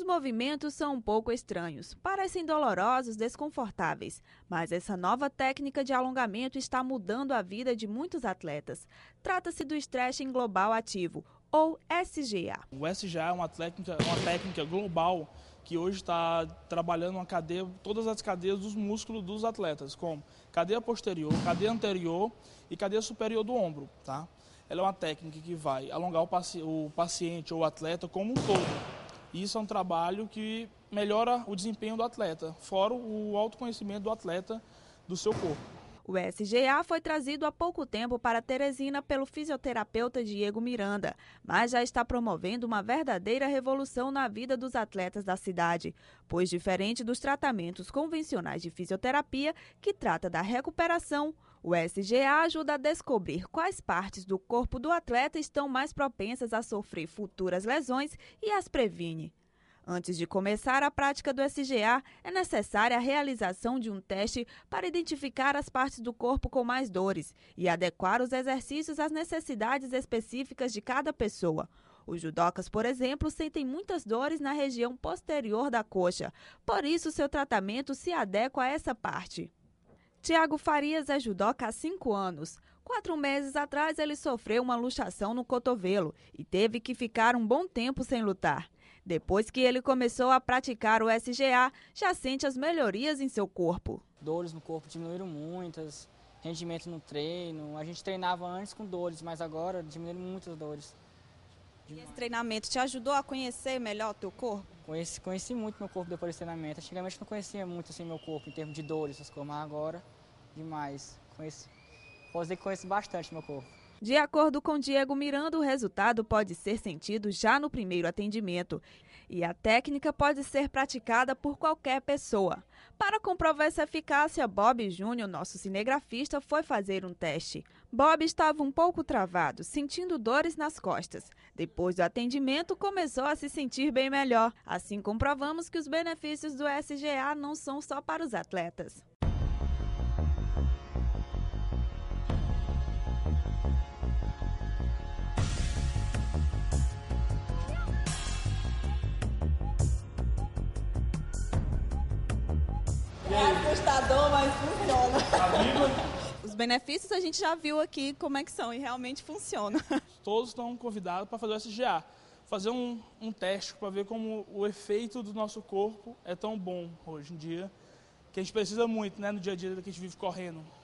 Os movimentos são um pouco estranhos, parecem dolorosos, desconfortáveis, mas essa nova técnica de alongamento está mudando a vida de muitos atletas. Trata-se do Stretching Global Ativo, ou SGA. O SGA é uma técnica, uma técnica global que hoje está trabalhando uma cadeia, todas as cadeias dos músculos dos atletas, como cadeia posterior, cadeia anterior e cadeia superior do ombro. Tá? Ela é uma técnica que vai alongar o, paci o paciente ou o atleta como um todo e isso é um trabalho que melhora o desempenho do atleta, fora o autoconhecimento do atleta do seu corpo. O SGA foi trazido há pouco tempo para Teresina pelo fisioterapeuta Diego Miranda, mas já está promovendo uma verdadeira revolução na vida dos atletas da cidade, pois diferente dos tratamentos convencionais de fisioterapia, que trata da recuperação, o SGA ajuda a descobrir quais partes do corpo do atleta estão mais propensas a sofrer futuras lesões e as previne. Antes de começar a prática do SGA, é necessária a realização de um teste para identificar as partes do corpo com mais dores e adequar os exercícios às necessidades específicas de cada pessoa. Os judocas, por exemplo, sentem muitas dores na região posterior da coxa, por isso seu tratamento se adequa a essa parte. Tiago Farias é judoca há cinco anos. Quatro meses atrás, ele sofreu uma luxação no cotovelo e teve que ficar um bom tempo sem lutar. Depois que ele começou a praticar o SGA, já sente as melhorias em seu corpo. Dores no corpo diminuíram muitas, rendimento no treino. A gente treinava antes com dores, mas agora diminuíram muitas dores. E esse treinamento te ajudou a conhecer melhor o teu corpo? Conheci, conheci muito meu corpo depois do treinamento. Antigamente não conhecia muito assim meu corpo em termos de dores, essas coisas, mas agora demais. Conheço, posso dizer que conheço bastante meu corpo. De acordo com Diego Miranda, o resultado pode ser sentido já no primeiro atendimento e a técnica pode ser praticada por qualquer pessoa. Para comprovar essa eficácia, Bob Júnior, nosso cinegrafista, foi fazer um teste. Bob estava um pouco travado, sentindo dores nas costas. Depois do atendimento, começou a se sentir bem melhor. Assim comprovamos que os benefícios do SGA não são só para os atletas. É assustador, mas funciona. Tá Os benefícios a gente já viu aqui como é que são e realmente funciona. Todos estão convidados para fazer o SGA, fazer um, um teste para ver como o efeito do nosso corpo é tão bom hoje em dia, que a gente precisa muito né, no dia a dia que a gente vive correndo.